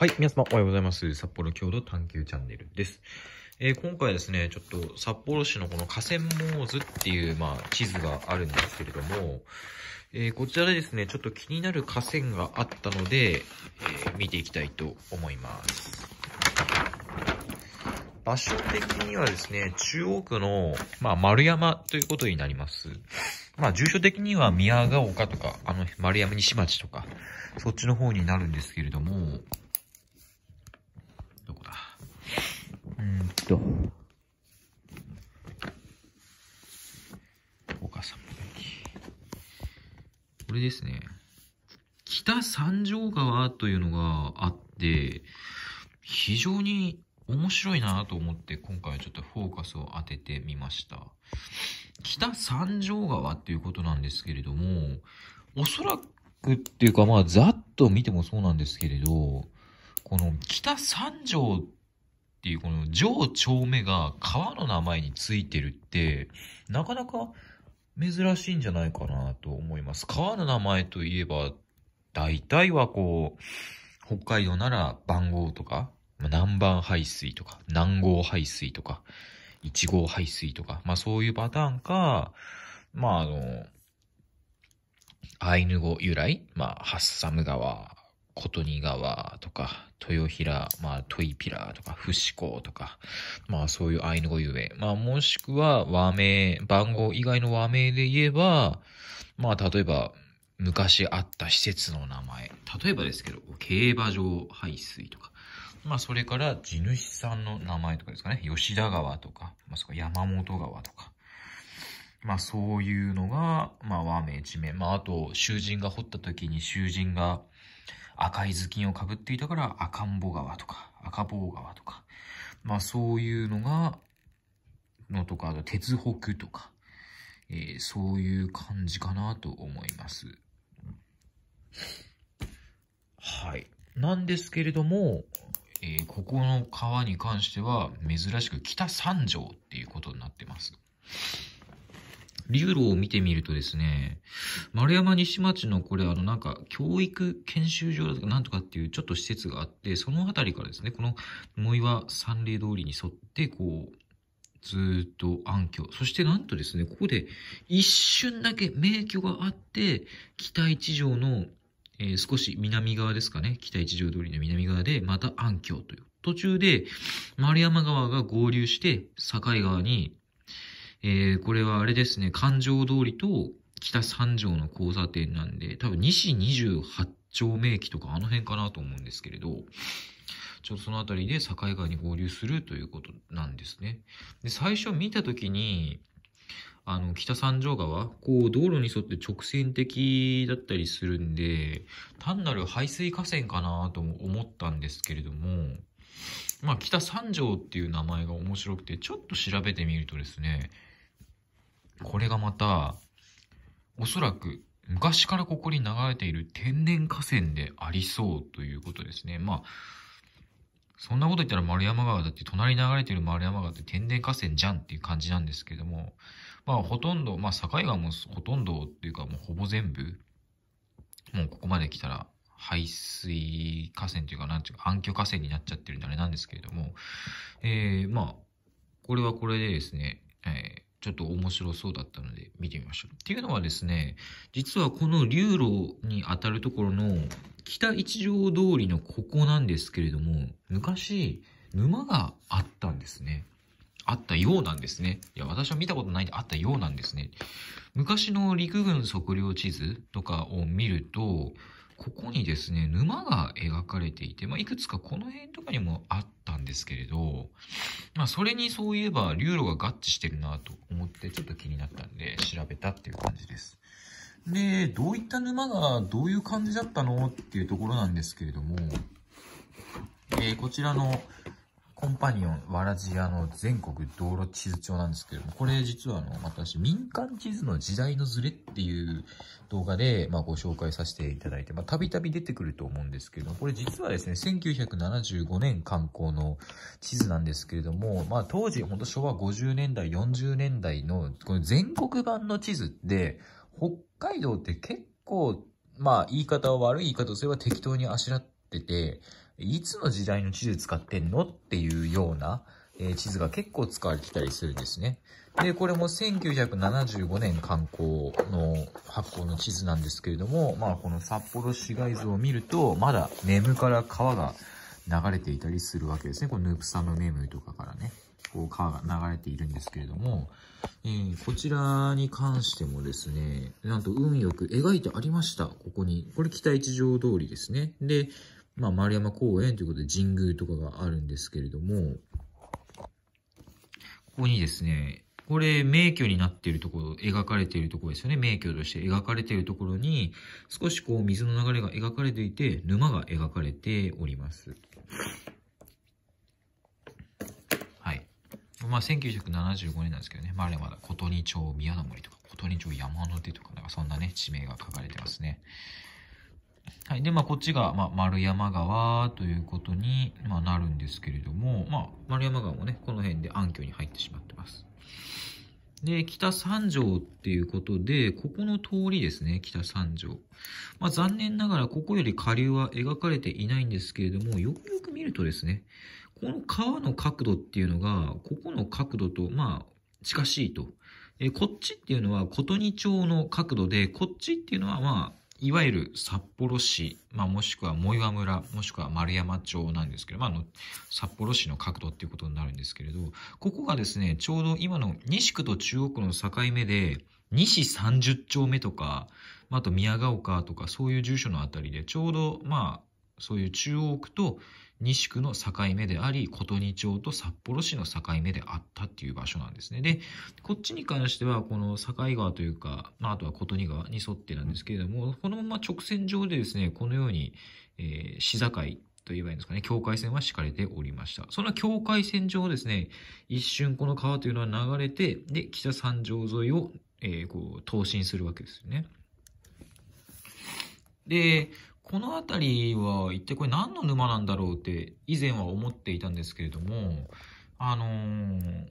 はい、皆様おはようございます。札幌郷土探求チャンネルです。えー、今回ですね、ちょっと札幌市のこの河川網図っていう、まあ、地図があるんですけれども、えー、こちらでですね、ちょっと気になる河川があったので、えー、見ていきたいと思います。場所的にはですね、中央区の、まあ、丸山ということになります。まあ、住所的には宮ヶ丘とか、あの、丸山西町とか、そっちの方になるんですけれども、どこだうんと。お母さんもこれですね。北三条川というのがあって、非常に面白いなと思って今回ちょっとフォーカスを当ててみました。北三条川っていうことなんですけれども、おそらくっていうかまあざっと見てもそうなんですけれど、この北三条っていうこの上丁目が川の名前についてるって、なかなか珍しいんじゃないかなと思います。川の名前といえば、大体はこう、北海道なら番号とか、南蛮排水とか、南号排水とか、一号排水とか、まあそういうパターンか、まああの、アイヌ語由来、まあ、ハッサム川、琴似川とか、豊平、まあ、トイピラーとか、不死子とか、まあ、そういうアイヌ語ゆえ。まあ、もしくは和名、番号以外の和名で言えば、まあ、例えば、昔あった施設の名前。例えばですけど、競馬場排水とか。まあ、それから、地主さんの名前とかですかね。吉田川とか、まあ、そこ山本川とか。まあ、そういうのが、まあ、和名、地名。まあ、あと、囚人が掘った時に囚人が、赤い頭巾をかぶっていたから赤ん坊川とか赤坊川とか、まあそういうのが、のとか、あと鉄北とか、えー、そういう感じかなと思います。はい。なんですけれども、えー、ここの川に関しては珍しく北三条っていうことになってます。流路を見てみるとですね、丸山西町のこれあのなんか教育研修所だとかなんとかっていうちょっと施設があって、その辺りからですね、この藻岩三例通りに沿ってこう、ずっと暗渠。そしてなんとですね、ここで一瞬だけ名挙があって、北一条の、えー、少し南側ですかね、北一条通りの南側でまた暗渠という。途中で丸山川が合流して境川にえー、これはあれですね、環状通りと北三条の交差点なんで、多分西28丁目駅とかあの辺かなと思うんですけれど、ちょっとその辺りで境川に合流するということなんですね。で、最初見た時に、あの、北三条川、こう、道路に沿って直線的だったりするんで、単なる排水河川かなと思ったんですけれども、まあ、北三条っていう名前が面白くて、ちょっと調べてみるとですね、これがまた、おそらく昔からここに流れている天然河川でありそうということですね。まあ、そんなこと言ったら丸山川だって隣に流れてる丸山川って天然河川じゃんっていう感じなんですけども、まあほとんど、まあ境川もほとんどっていうかもうほぼ全部、もうここまで来たら排水河川というか、なんていうか、暗渠河川になっちゃってるんであれなんですけれども、えー、まあ、これはこれでですね、えー、ちょっと面白そうだったので見てみましょう。っていうのはですね、実はこの流路にあたるところの北一条通りのここなんですけれども、昔沼があったんですね。あったようなんですね。いや、私は見たことないんであったようなんですね。昔の陸軍測量地図とかを見ると、ここにですね、沼が描かれていて、まあ、いくつかこの辺とかにもあったんですけれど、まあ、それにそういえば流路が合致してるなと思って、ちょっと気になったんで、調べたっていう感じです。で、どういった沼がどういう感じだったのっていうところなんですけれども、えー、こちらのコンパニオン、わらじ屋の全国道路地図帳なんですけども、これ実はあの、私、民間地図の時代のズレっていう動画で、まあ、ご紹介させていただいて、まあ、たびたび出てくると思うんですけども、これ実はですね、1975年観光の地図なんですけれども、まあ、当時、ほんと昭和50年代、40年代の、この全国版の地図って、北海道って結構、まあ、言い方は悪い言い方をすれば適当にあしらってて、いつの時代の地図使ってんのっていうような、え地図が結構使われてたりするんですね。で、これも1975年観光の発行の地図なんですけれども、まあこの札幌市街図を見ると、まだネムから川が流れていたりするわけですね。このヌプサムネムとかからね、こう川が流れているんですけれども、えー、こちらに関してもですね、なんと運よく描いてありました。ここに。これ北一条通りですね。で、まあ、丸山公園ということで神宮とかがあるんですけれども、ここにですね、これ、名居になっているところ、描かれているところですよね。名居として描かれているところに、少しこう、水の流れが描かれていて、沼が描かれております。はい。まあ、1975年なんですけどね。まあ、あれまだ、琴似町宮の森とか、琴似町山の手とか、なんかそんなね、地名が書かれてますね。はい。で、まあ、こっちが、まあ、丸山川ということに、まあ、なるんですけれども、まあ、丸山川もね、この辺で暗渠に入ってしまってます。で、北三条っていうことで、ここの通りですね、北三条。まあ、残念ながら、ここより下流は描かれていないんですけれども、よくよく見るとですね、この川の角度っていうのが、ここの角度と、まあ、近しいと。えこっちっていうのは、琴二町の角度で、こっちっていうのは、まあ、いわゆる札幌市、まあ、もしくは藻岩村、もしくは丸山町なんですけど、まあ、あの、札幌市の角度っていうことになるんですけれど、ここがですね、ちょうど今の西区と中央区の境目で、西30丁目とか、まあ、あと宮ヶ丘とか、そういう住所のあたりで、ちょうど、まあ、そういう中央区と西区の境目であり、琴似町と札幌市の境目であったっていう場所なんですね。で、こっちに関しては、この境川というか、まあ、あとは琴似川に沿ってなんですけれども、このまま直線上でですね、このように、えー、市境、と言えばいいんですかね、境界線は敷かれておりました。その境界線上ですね、一瞬この川というのは流れて、で、北三条沿いを、えー、こう、東進するわけですよね。で、この辺りは一体これ何の沼なんだろうって以前は思っていたんですけれども、あのー、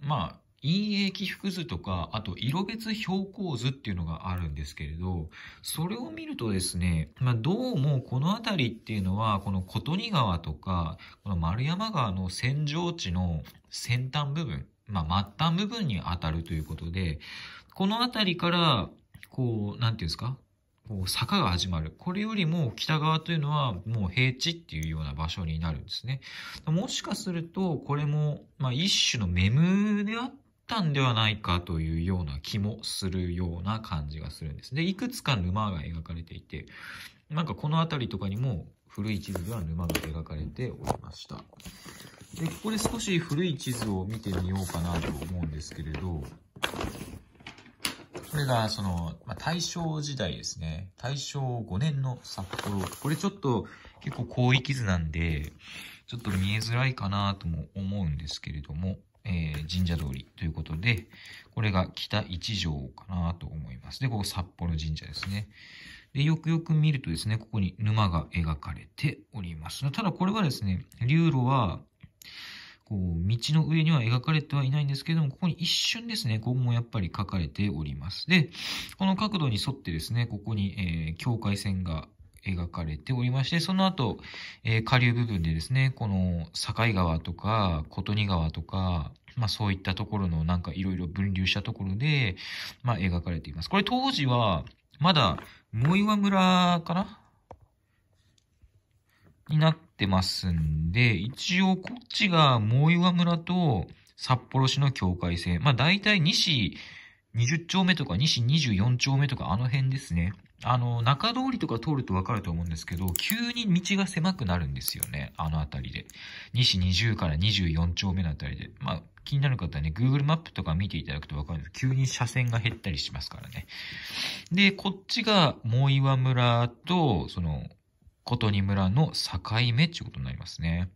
まあ、陰影起伏図とか、あと色別標高図っていうのがあるんですけれど、それを見るとですね、まあ、どうもこの辺りっていうのは、この小谷川とか、この丸山川の扇状地の先端部分、まあ、末端部分に当たるということで、この辺りから、こう、なんていうんですか、こう坂が始まる。これよりも北側というのはもう平地っていうような場所になるんですね。もしかすると、これも、まあ、一種のメムであったんではないかというような気もするような感じがするんです。で、いくつか沼が描かれていて、なんかこの辺りとかにも古い地図では沼が描かれておりました。で、ここで少し古い地図を見てみようかなと思うんですけれど、これが、その、まあ、大正時代ですね。大正5年の札幌。これちょっと、結構広域図なんで、ちょっと見えづらいかなとも思うんですけれども、えー、神社通りということで、これが北一条かなと思います。で、ここ札幌神社ですね。で、よくよく見るとですね、ここに沼が描かれております。ただこれはですね、流路は、こう、道の上には描かれてはいないんですけれども、ここに一瞬ですね、ここもやっぱり書かれております。で、この角度に沿ってですね、ここに、えー、境界線が描かれておりまして、その後、えー、下流部分でですね、この境川とか、琴似川とか、まあそういったところのなんかいろいろ分流したところで、まあ描かれています。これ当時は、まだ、藻岩村かなになっってますんで、一応こっちが藻岩村と札幌市の境界線。まあ大体西20丁目とか西24丁目とかあの辺ですね。あの、中通りとか通るとわかると思うんですけど、急に道が狭くなるんですよね。あの辺りで。西20から24丁目の辺りで。まあ、気になる方はね、Google マップとか見ていただくとわかるんです急に車線が減ったりしますからね。で、こっちが藻岩村と、その、とに村の境目っていうことになりますね。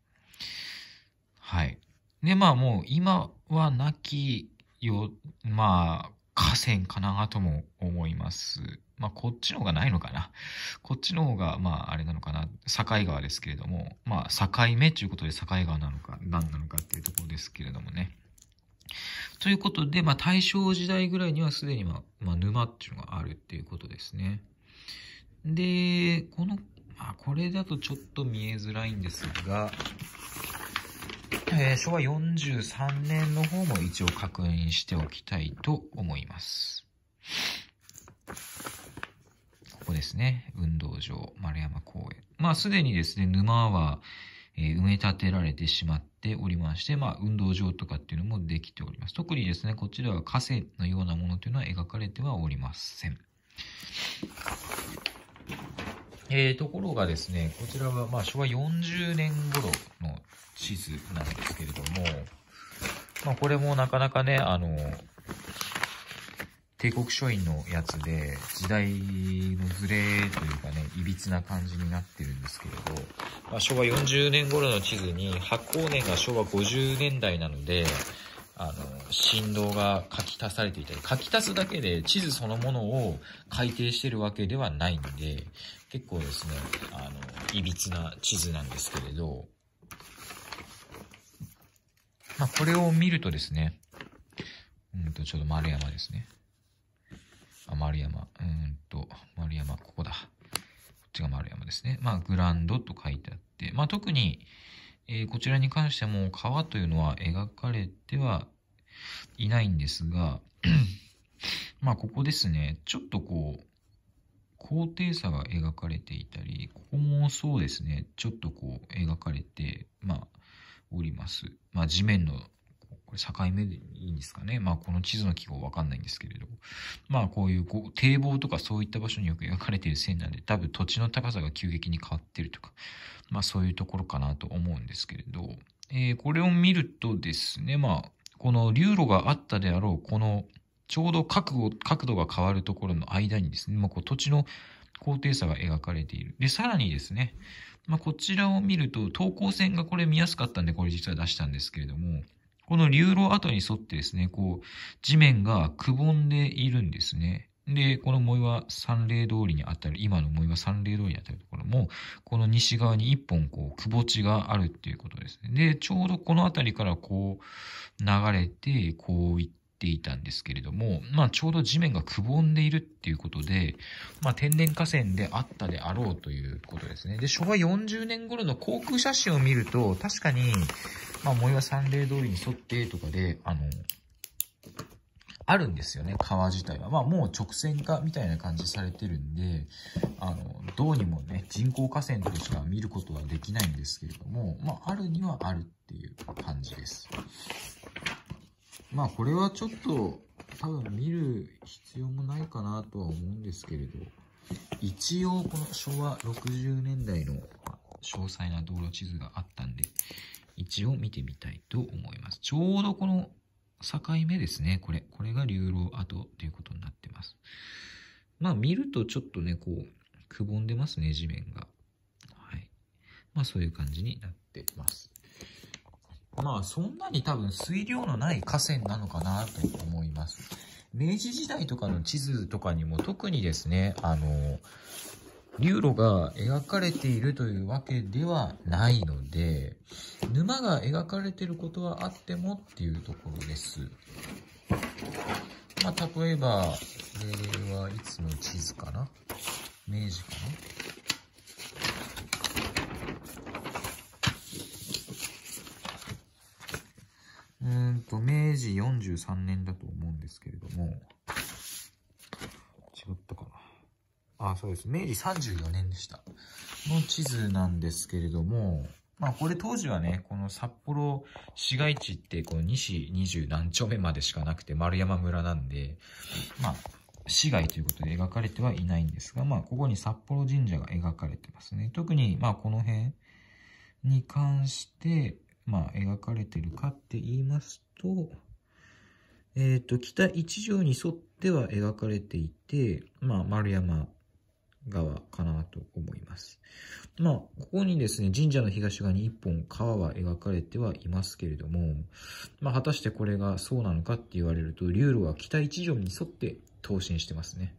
はい。で、まあもう今はなきよ、まあ、河川かなとも思います。まあ、こっちの方がないのかな。こっちの方が、まあ、あれなのかな。境川ですけれども、まあ、境目ということで境川なのか、何なのかっていうところですけれどもね。ということで、まあ、大正時代ぐらいにはすでに、まあ、まあ、沼っていうのがあるっていうことですね。で、このあ、これだとちょっと見えづらいんですが、えー、昭和43年の方も一応確認しておきたいと思います。ここですね。運動場、丸山公園。まあ、すでにですね、沼は、えー、埋め立てられてしまっておりまして、まあ、運動場とかっていうのもできております。特にですね、こちらは河川のようなものというのは描かれてはおりません。えー、ところがですね、こちらはまあ昭和40年頃の地図なんですけれども、まあ、これもなかなかね、あの、帝国書院のやつで、時代のズレというかね、いびつな感じになってるんですけれど、まあ、昭和40年頃の地図に、発行年が昭和50年代なので、あの、振動が書き足されていたり、書き足すだけで地図そのものを改定してるわけではないんで、結構ですね、あの、いびつな地図なんですけれど、まあ、これを見るとですね、うんと、ちょっと丸山ですね。あ、丸山。うんと、丸山、ここだ。こっちが丸山ですね。まあ、グランドと書いてあって、まあ、特に、えー、こちらに関しても川というのは描かれてはいないんですが、まあ、ここですね、ちょっとこう、高低差が描かれていたり、ここもそうですね、ちょっとこう描かれて、まあ、おります。まあ、地面のこれ境目でいいんですかね。まあこの地図の記号わかんないんですけれど。まあこういうこう堤防とかそういった場所によく描かれている線なんで多分土地の高さが急激に変わってるとか、まあそういうところかなと思うんですけれど。えー、これを見るとですね、まあこの流路があったであろうこのちょうど角度が変わるところの間にですね、まあ、こう土地の高低差が描かれている。で、さらにですね、まあ、こちらを見ると、等高線がこれ見やすかったんで、これ実は出したんですけれども、この流路跡に沿ってですね、こう、地面がくぼんでいるんですね。で、この森は三霊通りにあたる、今の森は三霊通りにあたるところも、この西側に一本こう、くぼ地があるっていうことですね。で、ちょうどこの辺りからこう、流れて、こういっていたんですけれども、まあ、ちょうど地面がくぼんでいるっていうことで、まあ、天然河川であったであろうということですね。で、昭和40年頃の航空写真を見ると、確かに、まあ、萌岩三例通りに沿ってとかで、あの、あるんですよね、川自体は。まあもう直線化みたいな感じされてるんで、あの、どうにもね、人工河川としか見ることはできないんですけれども、まああるにはあるっていう感じです。まあこれはちょっと多分見る必要もないかなとは思うんですけれど、一応この昭和60年代の詳細な道路地図があったんで、一応見てみたいと思います。ちょうどこの境目ですね、これ。これが流浪跡ということになってます。まあ見るとちょっとね、こう、くぼんでますね、地面が。はい。まあそういう感じになってます。まあそんなに多分水量のない河川なのかなと思います。明治時代とかの地図とかにも特にですね、あの、流路が描かれているというわけではないので、沼が描かれてることはあってもっていうところです。まあ、例えば、れはいつの地図かな明治かなと、明治43年だと思うんですけれども、違ったかな。あ、そうです。明治34年でした。の地図なんですけれども、まあこれ当時はね、この札幌市街地ってこの西20何丁目までしかなくて丸山村なんで、まあ市街ということで描かれてはいないんですが、まあここに札幌神社が描かれてますね。特にまあこの辺に関して、まあ描かれてるかって言いますと、えっ、ー、と、北一条に沿っては描かれていて、まあ、丸山川かなと思います。まあ、ここにですね、神社の東側に一本川は描かれてはいますけれども、まあ、果たしてこれがそうなのかって言われると、流路は北一条に沿って東身してますね。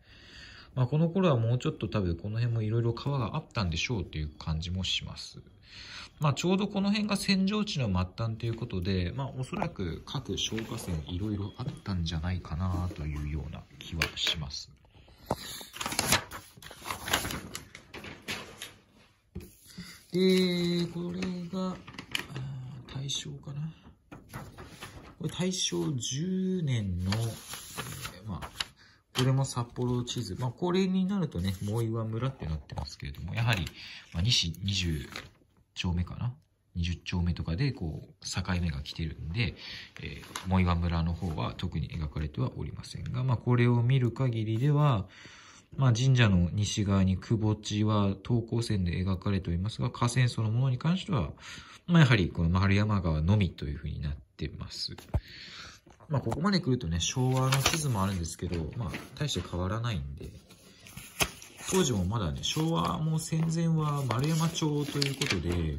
まあ、この頃はもうちょっと多分この辺もいろいろ川があったんでしょうという感じもします。まあ、ちょうどこの辺が扇状地の末端ということで、まあ、おそらく各消火栓いろいろあったんじゃないかなというような気はします。で、これが、大正かな。これ大正10年の、えー、まあ、これも札幌地図。まあ、これになるとね、藻岩村ってなってますけれども、やはり、まあ、西20丁目かな20丁目とかでこう境目が来てるんで、えー、藻岩村の方は特に描かれてはおりませんが、まあ、これを見る限りでは、まあ、神社の西側に窪地は等高線で描かれておりますが河川そのものに関しては、まあ、やはりこの丸山川のみというふうになってます。まあ、ここまで来るとね、昭和の地図もあるんですけど、まあ、大して変わらないんで、当時もまだね、昭和も戦前は丸山町ということで、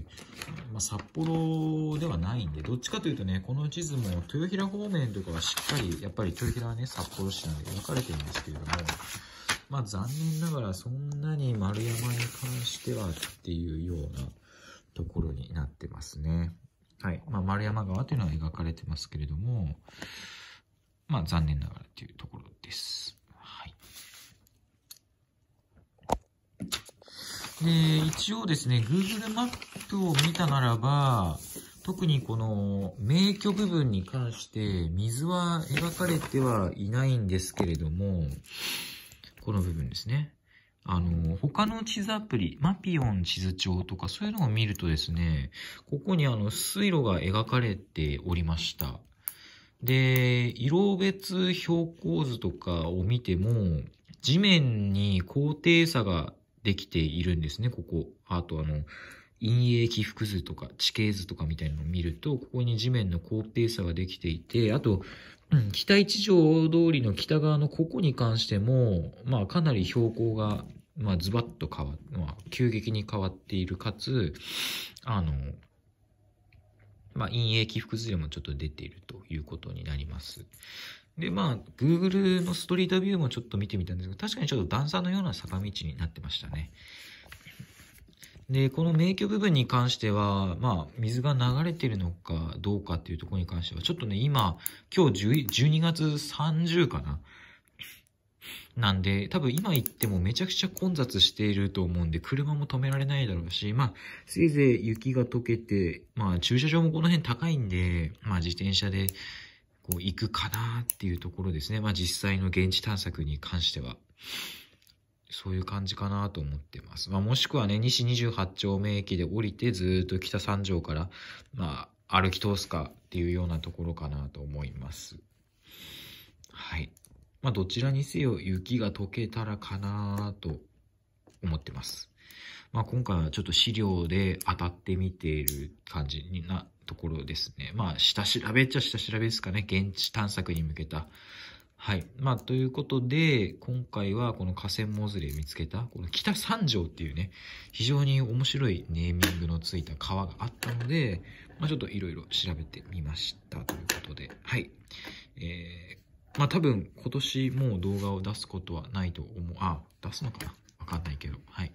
まあ、札幌ではないんで、どっちかというとね、この地図も豊平方面とかはしっかり、やっぱり豊平はね、札幌市なんで分かれてるんですけれども、まあ残念ながらそんなに丸山に関してはっていうようなところになってますね。はいまあ、丸山川というのは描かれてますけれども、まあ、残念ながらというところです。はい、で一応ですね、Google マップを見たならば、特にこの名挙部分に関して水は描かれてはいないんですけれども、この部分ですね。あの、他の地図アプリ、マピオン地図帳とかそういうのを見るとですね、ここにあの水路が描かれておりました。で、色別標高図とかを見ても、地面に高低差ができているんですね、ここ。あとあの、陰影起伏図とか地形図とかみたいなのを見ると、ここに地面の高低差ができていて、あと、北一条通りの北側のここに関しても、まあ、かなり標高が、まあ、ズバッと変わ、まあ、急激に変わっている、かつ、あの、まあ、陰影起伏図でもちょっと出ているということになります。で、まあ、Google のストリートビューもちょっと見てみたんですけど、確かにちょっと段差のような坂道になってましたね。で、この名曲部分に関しては、まあ、水が流れてるのかどうかっていうところに関しては、ちょっとね、今、今日12月30かな。なんで、多分今行ってもめちゃくちゃ混雑していると思うんで、車も止められないだろうし、まあ、せいぜい雪が溶けて、まあ、駐車場もこの辺高いんで、まあ、自転車で、こう、行くかなっていうところですね。まあ、実際の現地探索に関しては。そういう感じかなと思ってます。まあ、もしくはね、西28丁目駅で降りて、ずっと北三条から、まあ、歩き通すかっていうようなところかなと思います。はい。まあ、どちらにせよ雪が溶けたらかなと思ってます。まあ、今回はちょっと資料で当たってみている感じなところですね。まあ、下調べっちゃ下調べですかね。現地探索に向けたはい。まあ、ということで、今回はこの河川モズレ見つけた、この北三条っていうね、非常に面白いネーミングのついた川があったので、まあ、ちょっといろいろ調べてみましたということで、はい。えー、まあ、多分今年もう動画を出すことはないと思う。あ、出すのかなわかんないけど、はい。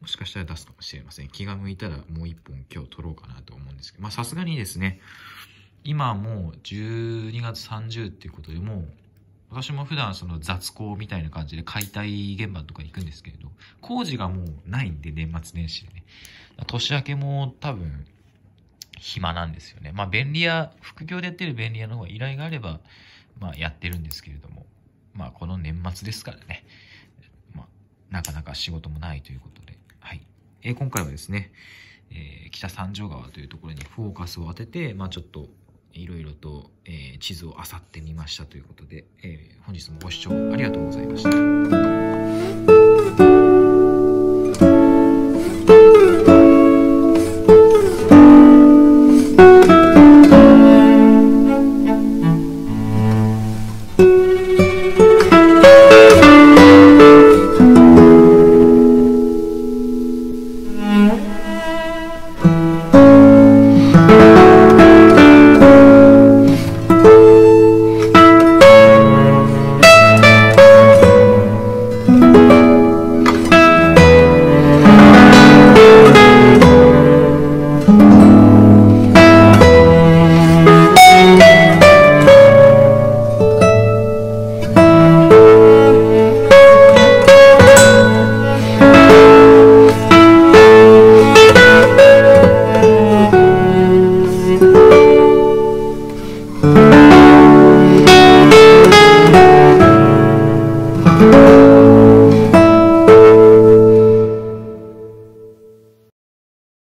もしかしたら出すかもしれません。気が向いたらもう一本今日撮ろうかなと思うんですけど、まあ、さすがにですね、今もう12月30っていうことでもう私も普段その雑工みたいな感じで解体現場とか行くんですけれど、工事がもうないんで年末年始でね。年明けも多分暇なんですよね。まあ便利屋、副業でやってる便利屋の方が依頼があれば、まあやってるんですけれども、まあこの年末ですからね、まあなかなか仕事もないということで、はい。えー、今回はですね、えー、北三条川というところにフォーカスを当てて、まあちょっといろいろと、えー、地図を漁ってみましたということで、えー、本日もご視聴ありがとうございました。